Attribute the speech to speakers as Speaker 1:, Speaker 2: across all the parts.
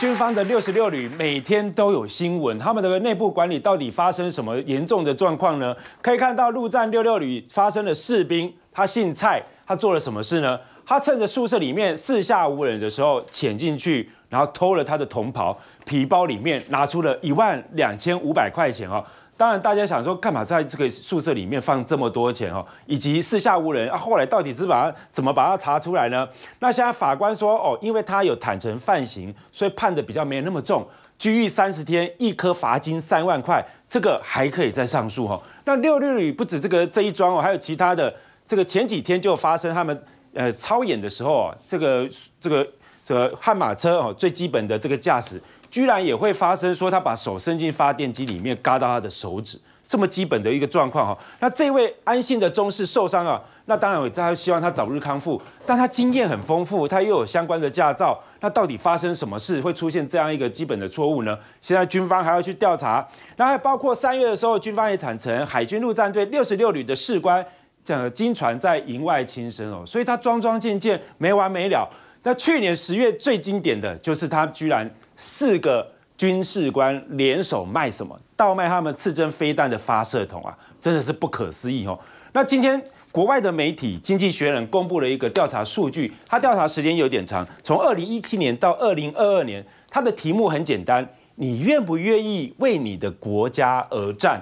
Speaker 1: 军方的六十六旅每天都有新闻，他们的内部管理到底发生什么严重的状况呢？可以看到，陆战六六旅发生了士兵，他姓蔡，他做了什么事呢？他趁着宿舍里面四下无人的时候潜进去，然后偷了他的同袍皮包里面拿出了一万两千五百块钱哦。当然，大家想说干嘛在这个宿舍里面放这么多钱哦，以及四下无人啊？后来到底是把怎么把它查出来呢？那现在法官说哦，因为他有坦诚犯行，所以判的比较没有那么重，拘役三十天，一颗罚金三万块，这个还可以再上诉哦。那六六旅不止这个这一桩哦，还有其他的，这个前几天就发生他们呃超演的时候啊，这个这个这个悍马车哦，最基本的这个驾驶。居然也会发生，说他把手伸进发电机里面，嘎到他的手指，这么基本的一个状况哈。那这位安信的中士受伤了，那当然，他希望他早日康复。但他经验很丰富，他又有相关的驾照，那到底发生什么事，会出现这样一个基本的错误呢？现在军方还要去调查。那还包括三月的时候，军方也坦承，海军陆战队六十六旅的士官，呃，金船在营外轻生哦。所以他桩桩件件没完没了。那去年十月最经典的就是他居然。四个军事官联手卖什么？倒卖他们刺针飞弹的发射筒啊，真的是不可思议哦。那今天国外的媒体《经济学人》公布了一个调查数据，他调查时间有点长，从二零一七年到二零二二年。他的题目很简单：你愿不愿意为你的国家而战？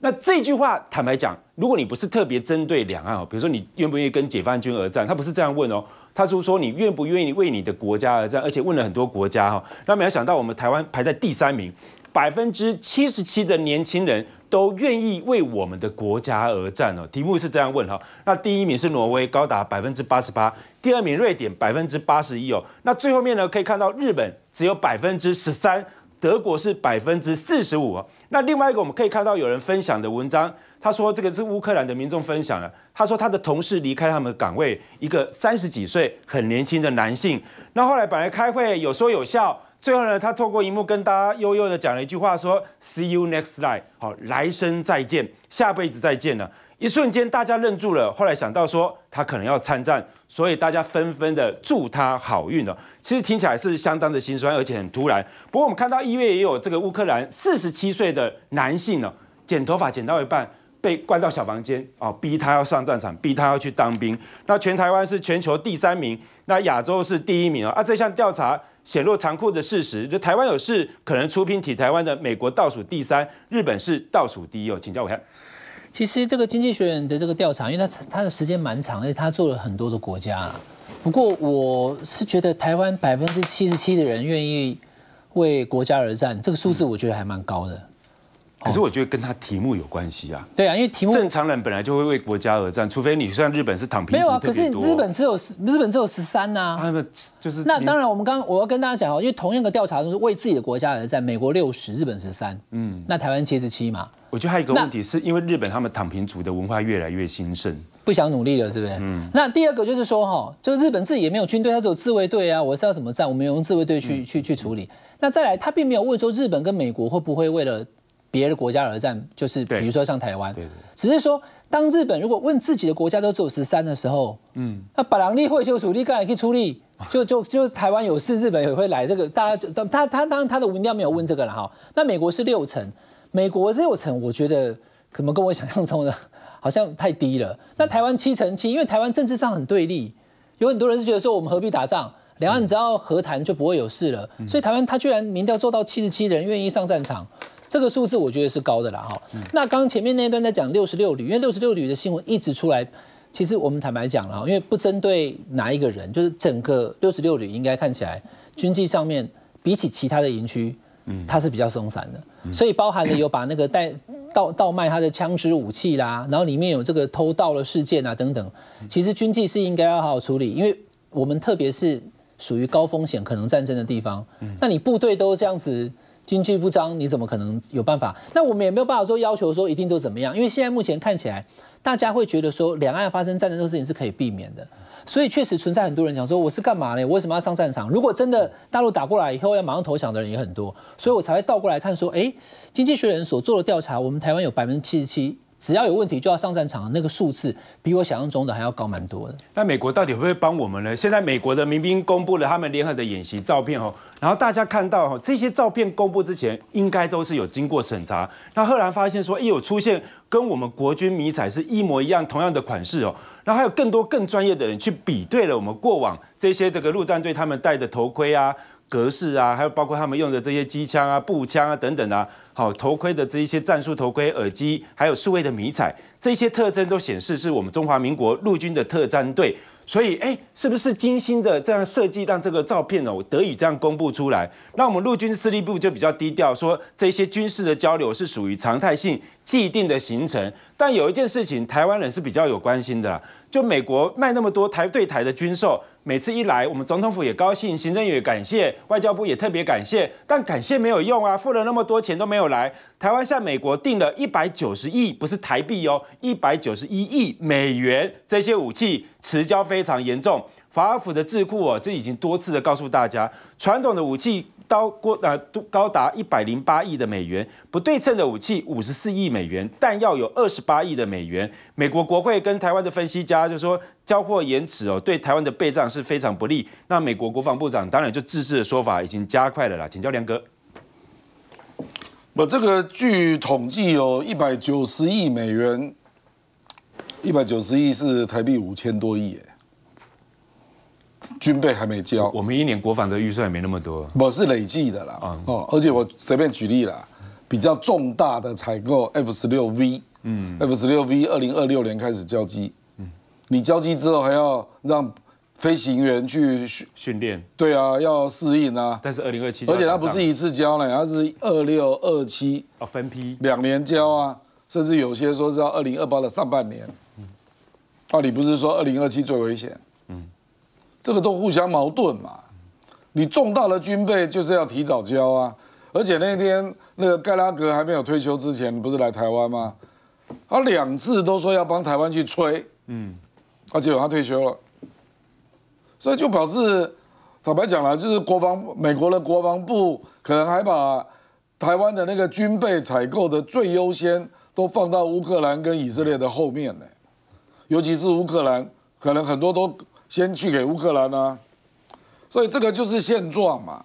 Speaker 1: 那这句话坦白讲，如果你不是特别针对两岸哦，比如说你愿不愿意跟解放军而战，他不是这样问哦。他是说你愿不愿意为你的国家而战？而且问了很多国家哈，那没有想到我们台湾排在第三名，百分之七十七的年轻人都愿意为我们的国家而战哦。题目是这样问哈，那第一名是挪威，高达百分之八十八，第二名瑞典百分之八十一哦。那最后面呢，可以看到日本只有百分之十三。德国是百分之四十五。那另外一个我们可以看到有人分享的文章，他说这个是乌克兰的民众分享的。他说他的同事离开他们的岗位，一个三十几岁很年轻的男性。那后来本来开会有说有笑，最后呢，他透过荧幕跟大家悠悠的讲了一句话，说 “See you next life”，好，来生再见，下辈子再见了。一瞬间，大家愣住了。后来想到说他可能要参战，所以大家纷纷的祝他好运哦。其实听起来是相当的心酸，而且很突然。不过我们看到一月也有这个乌克兰四十七岁的男性呢，剪头发剪到一半被关到小房间哦，逼他要上战场，逼他要去当兵。那全台湾是全球第三名，那亚洲是第一名啊。啊，这项调查显露残酷的事实，就台湾有事可能出兵替台湾的美国倒数第三，日本是倒数第一哦。请教我下。
Speaker 2: 其实这个经济学院的这个调查，因为他他的时间蛮长，而且他做了很多的国家。不过我是觉得台湾百分之七十七的人愿意为国家而战，这个数字我觉得还蛮高的。
Speaker 1: 可是我觉得跟他题目有关系啊。对啊，因为题目正常人本来就会为国家而战，除非你像日本是躺平没有啊，可是日本
Speaker 2: 只有十，日本只有十三呐。他们就是那当然，我们刚我要跟大家讲哦，因为同样的调查都是为自己的国家而战，美国六十，日本十三，嗯，那台湾七十七嘛。
Speaker 1: 我觉得还有一个问题是因为日本他们躺平族的文化越来越兴盛，
Speaker 2: 不想努力了，是不是？嗯。那第二个就是说哈，就是日本自己也没有军队，他只有自卫队啊。我是要怎么战？我们用自卫队去去去处理。那再来，他并没有问说日本跟美国会不会为了。别的国家而战，就是比如说像台湾，只是说当日本如果问自己的国家都只有十三的时候，嗯，那巴郎立会就出力，盖来克出力，就就就台湾有事，日本也会来。这个大家就他他当然他的民调没有问这个了哈。那美国是六成，美国六成，我觉得怎么跟我想象中的 好像太低了。那台湾七成七，因为台湾政治上很对立，有很多人是觉得说我们何必打仗，两岸只要和谈就不会有事了。所以台湾他居然民调做到七十七的人愿意上战场。这个数字我觉得是高的啦，哈。那刚前面那一段在讲六十六旅，因为六十六旅的新闻一直出来，其实我们坦白讲了，因为不针对哪一个人，就是整个六十六旅应该看起来军纪上面比起其他的营区，嗯，它是比较松散的，所以包含了有把那个带盗盗 卖他的枪支武器啦，然后里面有这个偷盗的事件啊等等，其实军纪是应该要好好处理，因为我们特别是属于高风险可能战争的地方，那你部队都这样子。经济不张，你怎么可能有办法？那我们也没有办法说要求说一定都怎么样，因为现在目前看起来，大家会觉得说两岸发生战争这个事情是可以避免的，所以确实存在很多人讲说我是干嘛呢？我为什么要上战场？如果真的大陆打过来以后要马上投降的人也很多，所以我才会倒过来看说，哎，经济学人所做的调查，我们台湾有百分之七十七，只要有问题就要上战场，那个数字比我想象中的还要高蛮多的。
Speaker 1: 那美国到底会不会帮我们呢？现在美国的民兵公布了他们联合的演习照片哦。然后大家看到哈，这些照片公布之前，应该都是有经过审查。那赫然发现说，一有出现跟我们国军迷彩是一模一样、同样的款式哦。然后还有更多更专业的人去比对了我们过往这些这个陆战队他们戴的头盔啊、格式啊，还有包括他们用的这些机枪啊、步枪啊等等啊，好，头盔的这一些战术头盔、耳机，还有数位的迷彩，这些特征都显示是我们中华民国陆军的特战队。所以，哎，是不是精心的这样设计，让这个照片呢得以这样公布出来？那我们陆军司令部就比较低调，说这些军事的交流是属于常态性。既定的行程，但有一件事情，台湾人是比较有关心的。就美国卖那么多台对台的军售，每次一来，我们总统府也高兴，行政也感谢，外交部也特别感谢。但感谢没有用啊，付了那么多钱都没有来。台湾向美国订了一百九十亿，不是台币哦，一百九十一亿美元这些武器迟交非常严重。法府的智库哦，这已经多次的告诉大家，传统的武器。高过都高达一百零八亿的美元，不对称的武器五十四亿美元，弹药有二十八亿的美元。美国国会跟台湾的分析家就说，交货延迟哦，对台湾的备战是非常不利。那美国国防部长当然就自治的说法已经加快了啦。请教梁哥，
Speaker 3: 我这个据统计有一百九十亿美元，一百九十亿是台币五千多亿军备还没交，我们一年国防的预算也没那么多。我是累计的啦，哦，而且我随便举例啦，比较重大的采购 F 十六 V，嗯，F 十六 V 二零二六年开始交机，嗯，你交机之后还要让飞行员去训训练，对啊，要适应啊。但是二零二七，而且它不是一次交呢，它是二六二七啊分批，两年交啊，甚至有些说是要二零二八的上半年。哦，你不是说二零二七最危险？这个都互相矛盾嘛，你重大的军备就是要提早交啊，而且那天那个盖拉格还没有退休之前，不是来台湾吗？他两次都说要帮台湾去吹，嗯，而且他退休了，所以就表示，坦白讲了，就是国防美国的国防部可能还把台湾的那个军备采购的最优先都放到乌克兰跟以色列的后面呢，尤其是乌克兰，可能很多都。先去给乌克兰啊，所以这个就是现状嘛，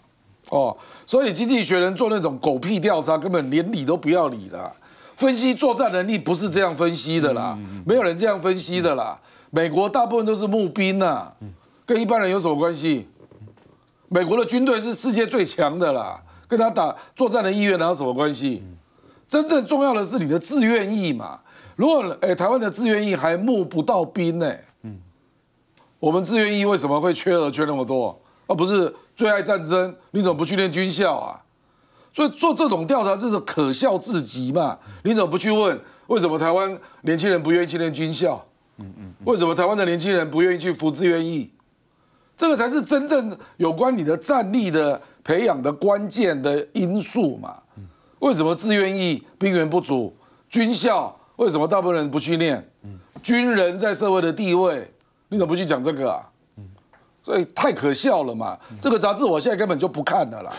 Speaker 3: 哦，所以经济学人做那种狗屁调查，根本连理都不要理了。分析作战能力不是这样分析的啦，没有人这样分析的啦。美国大部分都是募兵呐，跟一般人有什么关系？美国的军队是世界最强的啦，跟他打作战的意愿有什么关系？真正重要的是你的自愿意嘛。如果哎台湾的自愿意还募不到兵呢？我们自愿役为什么会缺额缺那么多？啊，不是最爱战争，你怎么不去练军校啊？所以做这种调查真是可笑至极嘛！你怎么不去问为什么台湾年轻人不愿意去练军校？嗯嗯，为什么台湾的年轻人不愿意去服自愿役？这个才是真正有关你的战力的培养的关键的因素嘛？为什么自愿役兵源不足？军校为什么大部分人不去念？军人在社会的地位。你怎么不去讲这个啊？所以太可笑了嘛！这个杂志我现在根本就不看了啦。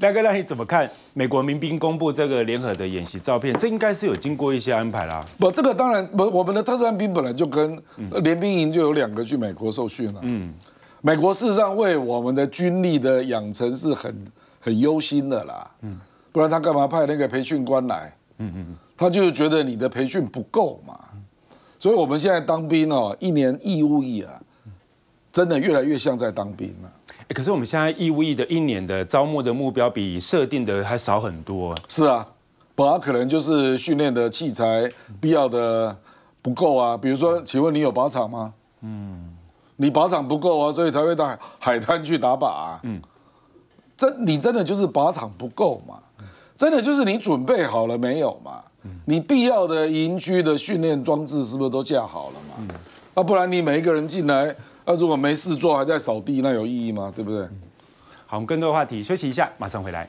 Speaker 3: 大
Speaker 1: 哥，那你怎么看美国民兵公布这个联合的演习照片？这应该是有经过一些安排啦。
Speaker 3: 不，这个当然，不，我们的特战兵本来就跟联兵营就有两个去美国受训了。嗯，美国事实上为我们的军力的养成是很很忧心的啦。嗯，不然他干嘛派那个培训官来？嗯嗯他就是觉得你的培训不够嘛。所以我们现在当兵哦，一年义务役啊，真的越来越像在当兵了。
Speaker 1: 可是我们现在义务役的一年的招募的目标比设定的还少很多。
Speaker 3: 是啊，本来可能就是训练的器材必要的不够啊。比如说，请问你有靶场吗？嗯，你靶场不够啊，所以才会到海滩去打靶。嗯，真你真的就是靶场不够嘛？真的就是你准备好了没有嘛？你必要的营区的训练装置是不是都架好了嘛？那不然你每一个人进来，那如果没事做还在扫地，那有意义吗？对不对？好，我们更多的话题，休息一下，马上回来。